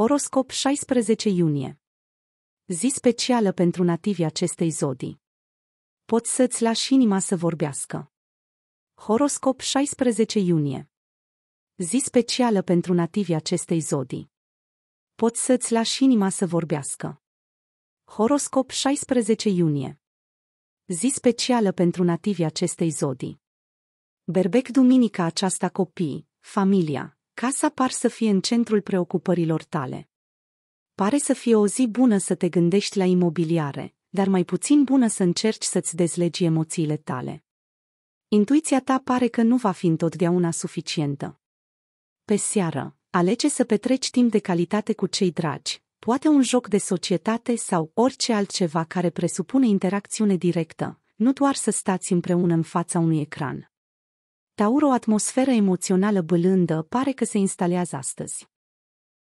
Horoscop 16 iunie. Zi specială pentru nativii acestei zodii. Poți să-ți lași inima să vorbească. Horoscop 16 iunie. Zi specială pentru nativii acestei zodii. Poți să-ți lași inima să vorbească. Horoscop 16 iunie. Zi specială pentru nativii acestei zodii. Berbec duminica aceasta copii, familia, Casa par să fie în centrul preocupărilor tale. Pare să fie o zi bună să te gândești la imobiliare, dar mai puțin bună să încerci să-ți dezlegi emoțiile tale. Intuiția ta pare că nu va fi întotdeauna suficientă. Pe seară, alege să petreci timp de calitate cu cei dragi, poate un joc de societate sau orice altceva care presupune interacțiune directă, nu doar să stați împreună în fața unui ecran. Taur o atmosferă emoțională bălândă pare că se instalează astăzi.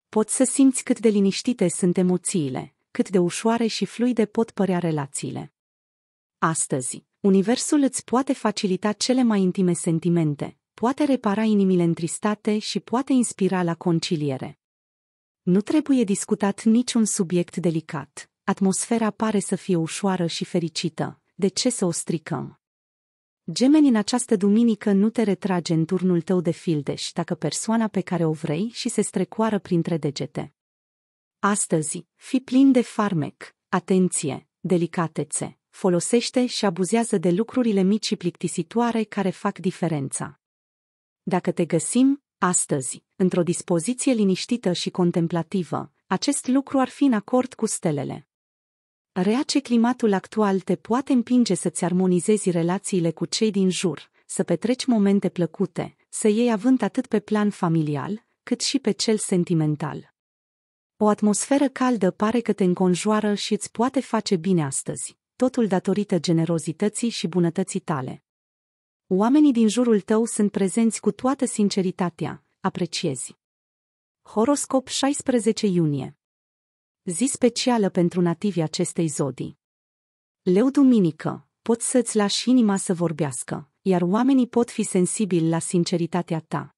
Poți să simți cât de liniștite sunt emoțiile, cât de ușoare și fluide pot părea relațiile. Astăzi, universul îți poate facilita cele mai intime sentimente, poate repara inimile întristate și poate inspira la conciliere. Nu trebuie discutat niciun subiect delicat. Atmosfera pare să fie ușoară și fericită. De ce să o stricăm? Gemeni în această duminică nu te retrage în turnul tău de fildeș dacă persoana pe care o vrei și se strecoară printre degete. Astăzi, fi plin de farmec, atenție, delicatețe, folosește și abuzează de lucrurile mici și plictisitoare care fac diferența. Dacă te găsim, astăzi, într-o dispoziție liniștită și contemplativă, acest lucru ar fi în acord cu stelele. Reace climatul actual te poate împinge să-ți armonizezi relațiile cu cei din jur, să petreci momente plăcute, să iei avânt atât pe plan familial, cât și pe cel sentimental. O atmosferă caldă pare că te înconjoară și îți poate face bine astăzi, totul datorită generozității și bunătății tale. Oamenii din jurul tău sunt prezenți cu toată sinceritatea, apreciezi. Horoscop 16 iunie Zi specială pentru nativii acestei zodii. Leu duminică, poți să-ți lași inima să vorbească, iar oamenii pot fi sensibili la sinceritatea ta.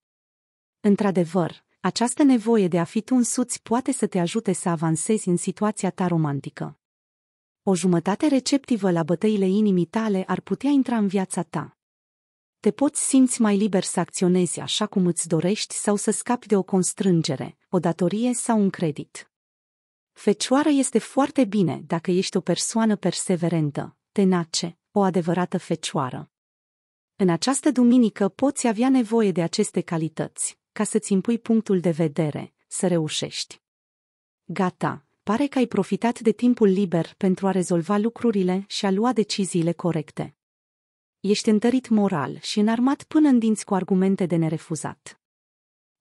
Într-adevăr, această nevoie de a fi tu însuți poate să te ajute să avansezi în situația ta romantică. O jumătate receptivă la bătăile inimii tale ar putea intra în viața ta. Te poți simți mai liber să acționezi așa cum îți dorești sau să scapi de o constrângere, o datorie sau un credit. Fecioară este foarte bine dacă ești o persoană perseverentă, tenace, o adevărată fecioară. În această duminică poți avea nevoie de aceste calități, ca să-ți impui punctul de vedere, să reușești. Gata, pare că ai profitat de timpul liber pentru a rezolva lucrurile și a lua deciziile corecte. Ești întărit moral și înarmat până în dinți cu argumente de nerefuzat.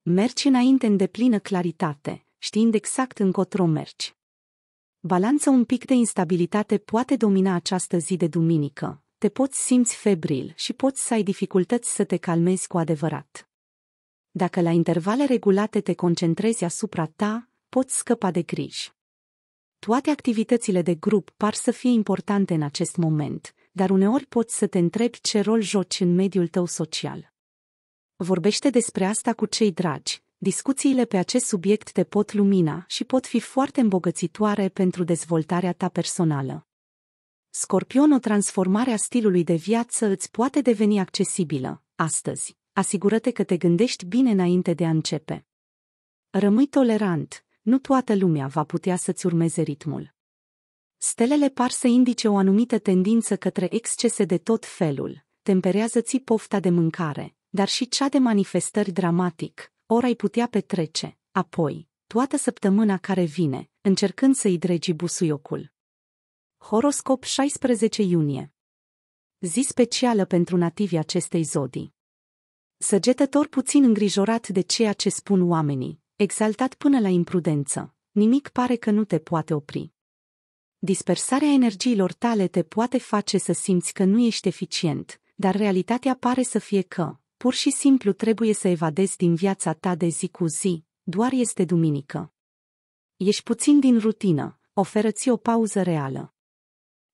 Mergi înainte în deplină claritate, știind exact încotro mergi. Balanța un pic de instabilitate poate domina această zi de duminică. Te poți simți febril și poți să ai dificultăți să te calmezi cu adevărat. Dacă la intervale regulate te concentrezi asupra ta, poți scăpa de griji. Toate activitățile de grup par să fie importante în acest moment, dar uneori poți să te întrebi ce rol joci în mediul tău social. Vorbește despre asta cu cei dragi, Discuțiile pe acest subiect te pot lumina și pot fi foarte îmbogățitoare pentru dezvoltarea ta personală. Scorpion, o transformare a stilului de viață îți poate deveni accesibilă astăzi. Asigură-te că te gândești bine înainte de a începe. Rămâi tolerant, nu toată lumea va putea să-ți urmeze ritmul. Stelele par să indice o anumită tendință către excese de tot felul, temperează-ți pofta de mâncare, dar și cea de manifestări dramatic, ori ai putea petrece, apoi, toată săptămâna care vine, încercând să-i dregi busuiocul. Horoscop 16 iunie Zi specială pentru nativii acestei zodii. Săgetător puțin îngrijorat de ceea ce spun oamenii, exaltat până la imprudență, nimic pare că nu te poate opri. Dispersarea energiilor tale te poate face să simți că nu ești eficient, dar realitatea pare să fie că, Pur și simplu trebuie să evadezi din viața ta de zi cu zi, doar este duminică. Ești puțin din rutină, oferă-ți o pauză reală.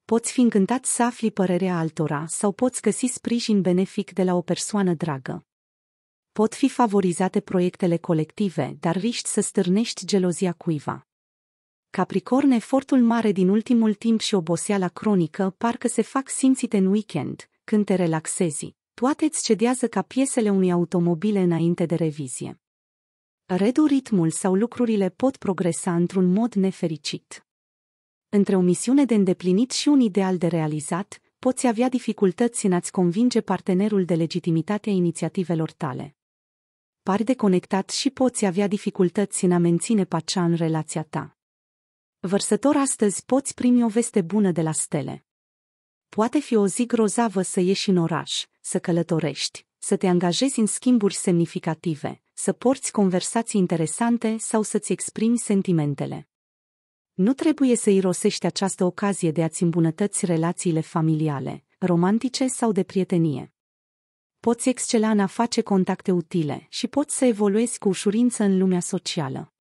Poți fi încântat să afli părerea altora sau poți găsi sprijin benefic de la o persoană dragă. Pot fi favorizate proiectele colective, dar riști să stârnești gelozia cuiva. Capricorn, efortul mare din ultimul timp și oboseala cronică parcă se fac simțite în weekend, când te relaxezi toate îți cedează ca piesele unui automobile înainte de revizie. Redu ritmul sau lucrurile pot progresa într-un mod nefericit. Între o misiune de îndeplinit și un ideal de realizat, poți avea dificultăți în a-ți convinge partenerul de legitimitatea inițiativelor tale. Pari deconectat și poți avea dificultăți în a menține pacea în relația ta. Vărsător astăzi poți primi o veste bună de la stele. Poate fi o zi grozavă să ieși în oraș, să călătorești, să te angajezi în schimburi semnificative, să porți conversații interesante sau să-ți exprimi sentimentele. Nu trebuie să irosești această ocazie de a-ți îmbunătăți relațiile familiale, romantice sau de prietenie. Poți excela în a face contacte utile și poți să evoluezi cu ușurință în lumea socială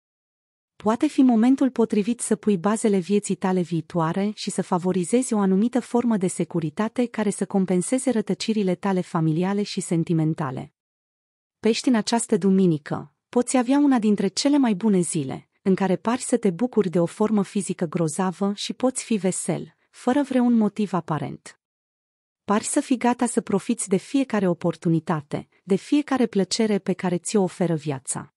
poate fi momentul potrivit să pui bazele vieții tale viitoare și să favorizezi o anumită formă de securitate care să compenseze rătăcirile tale familiale și sentimentale. Pești în această duminică, poți avea una dintre cele mai bune zile, în care pari să te bucuri de o formă fizică grozavă și poți fi vesel, fără vreun motiv aparent. Pari să fii gata să profiți de fiecare oportunitate, de fiecare plăcere pe care ți-o oferă viața.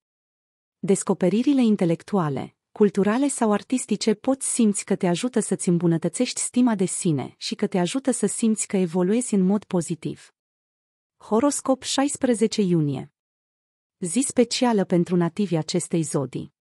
Descoperirile intelectuale, culturale sau artistice poți simți că te ajută să-ți îmbunătățești stima de sine și că te ajută să simți că evoluezi în mod pozitiv. Horoscop 16 iunie Zi specială pentru nativii acestei zodii.